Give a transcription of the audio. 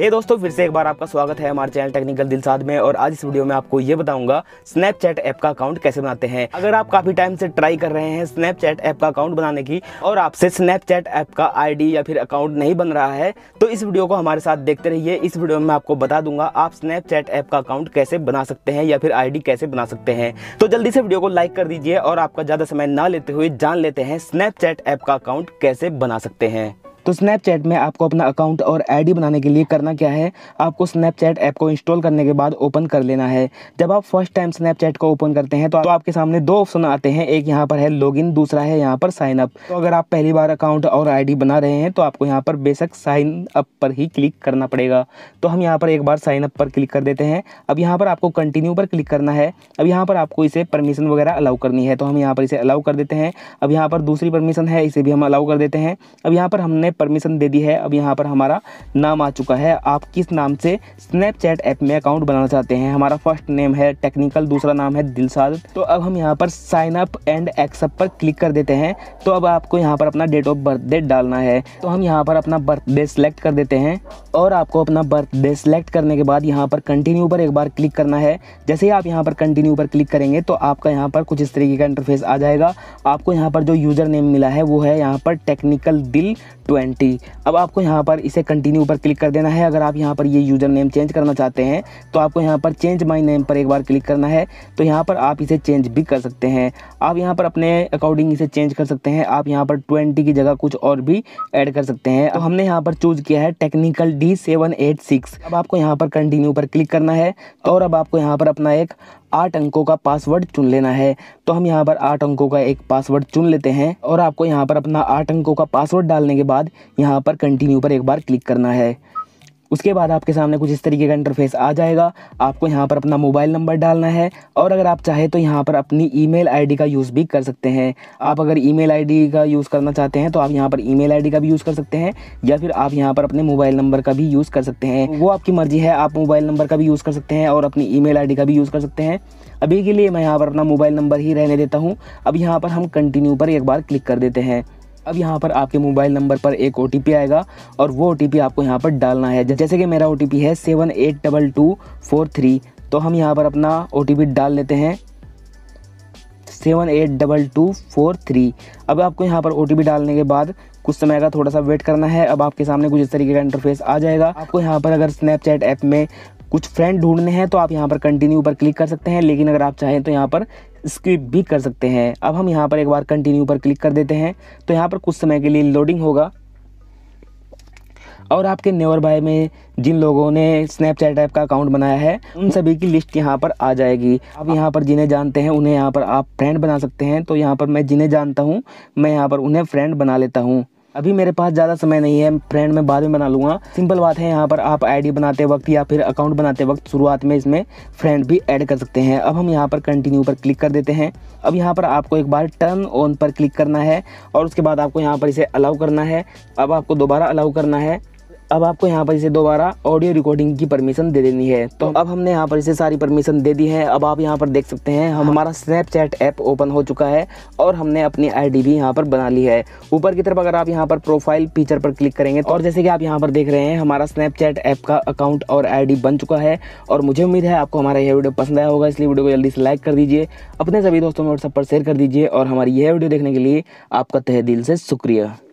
ये hey दोस्तों फिर से एक बार आपका स्वागत है हमारे चैनल टेक्निकल दिलसाद में और आज इस वीडियो में आपको ये बताऊंगा स्नैपचैट ऐप का अकाउंट कैसे बनाते हैं अगर आप काफी टाइम से ट्राई कर रहे हैं स्नैपचैट ऐप का अकाउंट बनाने की और आपसे स्नैपचैट ऐप का आईडी या फिर अकाउंट नहीं बन रहा है तो इस वीडियो को हमारे साथ देखते रहिए इस वीडियो में आपको बता दूंगा आप स्नैपचैट ऐप का अकाउंट कैसे बना सकते हैं या फिर आई कैसे बना सकते हैं तो जल्दी से वीडियो को लाइक कर दीजिए और आपका ज्यादा समय ना लेते हुए जान लेते हैं स्नैपचैट ऐप का अकाउंट कैसे बना सकते हैं तो स्नैपचैट में आपको अपना अकाउंट और आईडी बनाने के लिए करना क्या है आपको स्नैपचैट ऐप को इंस्टॉल करने के बाद ओपन कर लेना है जब आप फर्स्ट टाइम स्नैपचैट को ओपन करते हैं तो, आपके सामने दो ऑप्शन आते हैं एक यहाँ पर है लॉगिन दूसरा है यहाँ पर साइन अप तो अगर आप पहली बार अकाउंट और आई बना रहे हैं तो आपको यहाँ पर बेसक साइन अप पर ही क्लिक करना पड़ेगा तो हम यहाँ पर एक बार साइन अप पर क्लिक कर देते हैं अब यहाँ पर आपको कंटिन्यू पर क्लिक करना है अब यहाँ पर आपको इसे परमिशन वगैरह अलाउ करनी है तो हम यहाँ पर इसे अलाउ कर देते हैं अब यहाँ पर दूसरी परमिशन है इसे भी हम अलाउ कर देते हैं अब यहाँ पर हमने है परमिशन दे दी है अब यहाँ पर हमारा नाम आ चुका है आप किस नाम से स्नैपचैट ऐप में अकाउंट बनाना चाहते हैं हमारा फर्स्ट नेम है टेक्निकल दूसरा नाम है दिलसाद तो अब हम यहाँ पर साइन अप एंड एक्सअप पर क्लिक कर देते हैं तो अब आपको यहाँ पर अपना डेट ऑफ बर्थडे डालना है तो हम यहाँ पर अपना बर्थडे सेलेक्ट कर देते हैं और आपको अपना बर्थडे सेलेक्ट करने के बाद यहाँ पर कंटिन्यू पर एक बार क्लिक करना है जैसे ही आप यहाँ पर कंटिन्यू पर क्लिक करेंगे तो आपका यहाँ पर कुछ इस तरीके का इंटरफेस आ जाएगा आपको यहाँ पर जो यूज़र नेम मिला है वो है यहाँ पर टेक्निकल दिल ट्वेंटी ट्वेंटी अब आपको यहाँ पर इसे कंटिन्यू पर क्लिक कर देना है अगर आप यहाँ पर ये यूज़र नेम चेंज करना चाहते हैं तो आपको यहाँ पर चेंज माई नेम पर एक बार क्लिक करना है तो यहाँ पर आप इसे चेंज भी कर सकते हैं आप यहाँ पर अपने अकॉर्डिंग इसे चेंज कर सकते हैं आप यहाँ पर ट्वेंटी की जगह कुछ और भी ऐड कर सकते हैं अब तो हमने यहाँ पर चूज़ किया है technical D seven eight six अब आपको यहाँ पर कंटिन्यू पर क्लिक करना है और अब आपको यहाँ पर अपना एक आठ अंकों का पासवर्ड चुन लेना है तो हम यहाँ पर आठ अंकों का एक पासवर्ड चुन लेते हैं और आपको यहाँ पर अपना आठ अंकों का पासवर्ड डालने के बाद यहाँ पर कंटिन्यू पर एक बार क्लिक करना है उसके बाद आपके सामने कुछ इस तरीके का इंटरफेस आ जाएगा आपको यहाँ पर अपना मोबाइल नंबर डालना है और अगर आप चाहें तो यहाँ पर अपनी ईमेल आईडी का यूज़ भी कर सकते हैं आप अगर ईमेल आईडी का यूज़ करना चाहते हैं तो आप यहाँ पर ईमेल आईडी का भी यूज़ कर सकते हैं या फिर आप यहाँ पर अपने मोबाइल नंबर का भी यूज़ कर सकते हैं वो आपकी मर्ज़ी है आप मोबाइल नंबर का भी यूज़ कर सकते हैं और अपनी ई मेल का भी यूज़ कर सकते हैं अभी के लिए मैं यहाँ पर अपना मोबाइल नंबर ही रहने देता हूँ अब यहाँ पर हम कंटिन्यू पर एक बार क्लिक कर देते हैं अब यहाँ पर आपके मोबाइल नंबर पर एक ओ आएगा और वो ओ आपको यहाँ पर डालना है जैसे कि मेरा ओ है seven eight double two four three तो हम यहाँ पर अपना ओ डाल लेते हैं seven eight double two four three अब आपको यहाँ पर ओ डालने के बाद कुछ समय का थोड़ा सा वेट करना है अब आपके सामने कुछ इस तरीके का इंटरफेस आ जाएगा आपको यहाँ पर अगर स्नैपचैट ऐप में कुछ फ्रेंड ढूंढने हैं तो आप यहाँ पर कंटिन्यू पर क्लिक कर सकते हैं लेकिन अगर आप चाहें तो यहाँ पर स्किप भी कर सकते हैं अब हम यहाँ पर एक बार कंटिन्यू पर क्लिक कर देते हैं तो यहाँ पर कुछ समय के लिए लोडिंग होगा और आपके नेवर बाय में जिन लोगों ने स्नैपचैट ऐप का अकाउंट बनाया है उन सभी की लिस्ट यहाँ पर आ जाएगी आप यहाँ पर जिन्हें जानते हैं उन्हें यहाँ पर आप फ्रेंड बना सकते हैं तो यहाँ पर मैं जिन्हें जानता हूँ मैं यहाँ पर उन्हें फ्रेंड बना लेता हूँ अभी मेरे पास ज़्यादा समय नहीं है फ्रेंड मैं बाद में बना लूँगा सिंपल बात है यहाँ पर आप आईडी बनाते वक्त या फिर अकाउंट बनाते वक्त शुरुआत में इसमें फ्रेंड भी ऐड कर सकते हैं अब हम यहाँ पर कंटिन्यू पर क्लिक कर देते हैं अब यहाँ पर आपको एक बार टर्न ऑन पर क्लिक करना है और उसके बाद आपको यहाँ पर इसे अलाउ करना है अब आपको दोबारा अलाउ करना है अब आपको यहाँ पर इसे दोबारा ऑडियो रिकॉर्डिंग की परमिशन दे देनी है तो हम्म। अब हमने यहाँ पर इसे सारी परमिशन दे दी है अब आप यहाँ पर देख सकते हैं हम हमारा स्नैपचैट ऐप ओपन हो चुका है और हमने अपनी आईडी भी यहाँ पर बना ली है ऊपर की तरफ अगर आप यहाँ पर प्रोफाइल फीचर पर क्लिक करेंगे तो- और जैसे कि आप यहाँ पर देख रहे हैं हमारा स्नैपचैट ऐप का अकाउंट और आई बन चुका है और मुझे उम्मीद है आपको हमारा यह वीडियो पसंद आया होगा इसलिए वीडियो को जल्दी से लाइक कर दीजिए अपने सभी दोस्तों में व्हाट्सएप पर शेयर कर दीजिए और हमारी यह वीडियो देखने के लिए आपका तहे दिल से शुक्रिया